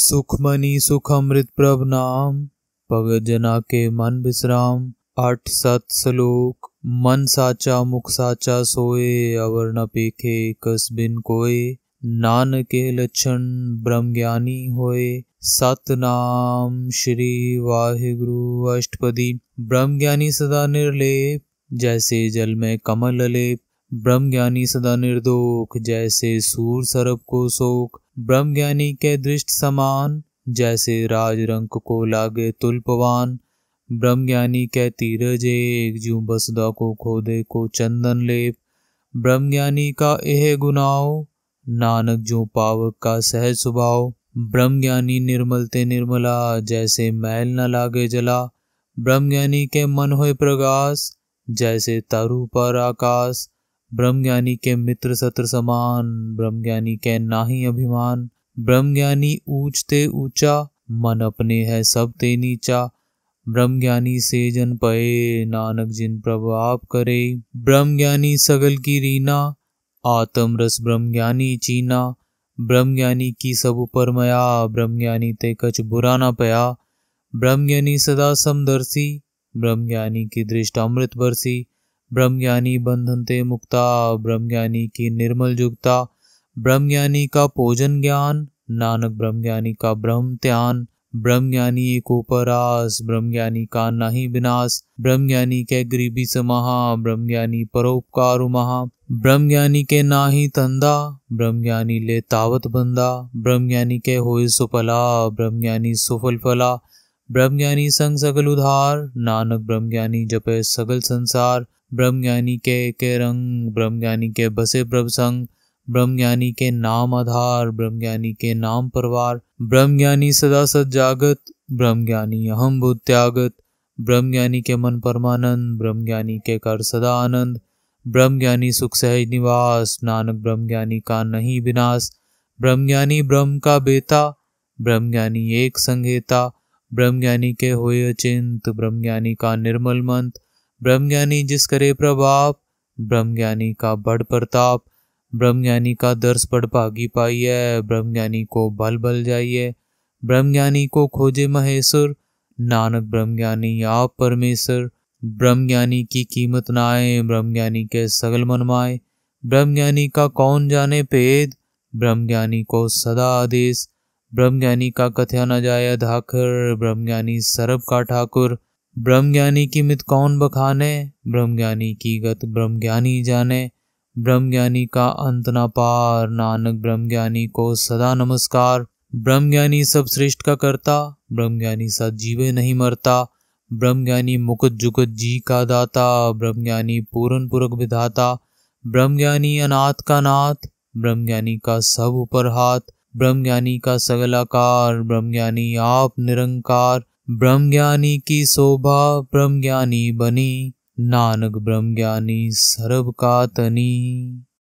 सुखमनी सुखमृत प्रभ नाम भगत जना के मन विश्राम अठ सत श्लोक मन साचा मुख साचा सोए अवर न पेखे कस बिन कोय नान के लक्षण ब्रह्म ज्ञानी होए नाम श्री वाहिगुरु अष्टपदी ब्रह्म ज्ञानी सदा निर्लेप जैसे जल में कमल अलेप ब्रह्म ज्ञानी सदा निर्दोख जैसे सूर सरप को शोक ब्रह्म ज्ञानी के दृष्ट समान जैसे रंक को लागे तुल्पवान ज्ञानी के तीरज एक जू बसदा को खोदे को चंदन लेप ब्रह्म ज्ञानी का एह गुनाओ नानक जो पावक का सहज स्वभाव ज्ञानी निर्मल ते निर्मला जैसे मैल न लागे जला ब्रह्म ज्ञानी के मन हो प्रकाश जैसे तरु पर आकाश ब्रह्मज्ञानी के मित्र सत्र समान ब्रह्मज्ञानी के नाही अभिमान ब्रह्मज्ञानी ऊंचते ऊंचा मन अपने है सब ते नीचा ब्रह्मज्ञानी से जन पए नानक जिन प्रभु आप करे ब्रह्मज्ञानी सगल की रीना आत्म रस ब्रह्मज्ञानी चीना ब्रह्मज्ञानी की सब ऊपर मया ब्रह्मज्ञानी ते कछ बुरा ना पया ब्रह्मज्ञानी सदा समदर्शी ब्रह्मज्ञानी की दृष्ट अमृत बरसी ब्रह्मज्ञानी बंधन ते मुक्ता ब्रह्मज्ञानी की निर्मल जुगता ब्रह्मज्ञानी का पोजन ज्ञान नानक ब्रह्मज्ञानी का ब्रह्म त्यान ज्ञानी एक उपरास ज्ञानी का नाही विनाश ज्ञानी के गरीबी समाहा ज्ञानी परोपकार ब्रह्म ज्ञानी के नाही तंदा ज्ञानी ले तावत बंदा ब्रह्म ज्ञानी के होय सुफला ब्रह्म ज्ञानी सुफल फला ब्रह्म ज्ञानी संग सकल उधार नानक ब्रह्म ज्ञानी जपे सगल संसार ब्रह्म ज्ञानी के के रंग ब्रह्म ज्ञानी के बसे प्रभ संग ज्ञानी के नाम आधार ब्रह्म ज्ञानी के नाम परवार ज्ञानी सदा सद जागत ज्ञानी अहम बुद्ध त्यागत ज्ञानी के मन परमानंद ज्ञानी के कर सदा आनंद ब्रह्म ज्ञानी सुख सहज निवास नानक ब्रह्म ज्ञानी का नहीं विनाश ब्रह्म ज्ञानी ब्रह्म का बेता ब्रह्म ज्ञानी एक संगेता ज्ञानी के अचिंत ब्रह्म ज्ञानी का निर्मल मंत्र ब्रह्मज्ञानी जिस करे प्रभाप ब्रह्मज्ञानी का बड़ प्रताप ब्रह्मज्ञानी का दर्श बड़ भागी पाई है ब्रह्मज्ञानी को बल बल जाइए ब्रह्मज्ञानी को खोजे महेश्वर नानक ब्रह्मज्ञानी आप परमेश्वर ब्रह्मज्ञानी की कीमत ना आए ब्रह्मज्ञानी के सगल मनमाए ब्रह्मज्ञानी का कौन जाने भेद ब्रह्मज्ञानी को सदा आदेश ब्रह्मज्ञानी का कथया न जाया धाकर ब्रह्मज्ञानी सर्व का ठाकुर ब्रह्मज्ञानी की मित कौन बखाने ब्रह्मज्ञानी की गत ब्रह्मज्ञानी जाने ब्रह्मज्ञानी का अंत न पार नानक ब्रह्मज्ञानी को सदा नमस्कार ब्रह्मज्ञानी सब श्रेष्ठ का करता ब्रह्मज्ञानी सद जीवे नहीं मरता ब्रह्मज्ञानी मुकुट जुकुत जी का दाता ब्रह्मज्ञानी पूरन पुरक विधाता ब्रह्मज्ञानी अनाथ का नाथ ब्रह्मज्ञानी का सब ऊपर हाथ ब्रह्मज्ञानी का सगलाकार ब्रह्मज्ञानी आप निरंकार ब्रह्मज्ञानी की शोभा ब्रह्मज्ञानी बनी नानक ब्रह्मज्ञानी सर्व का तनी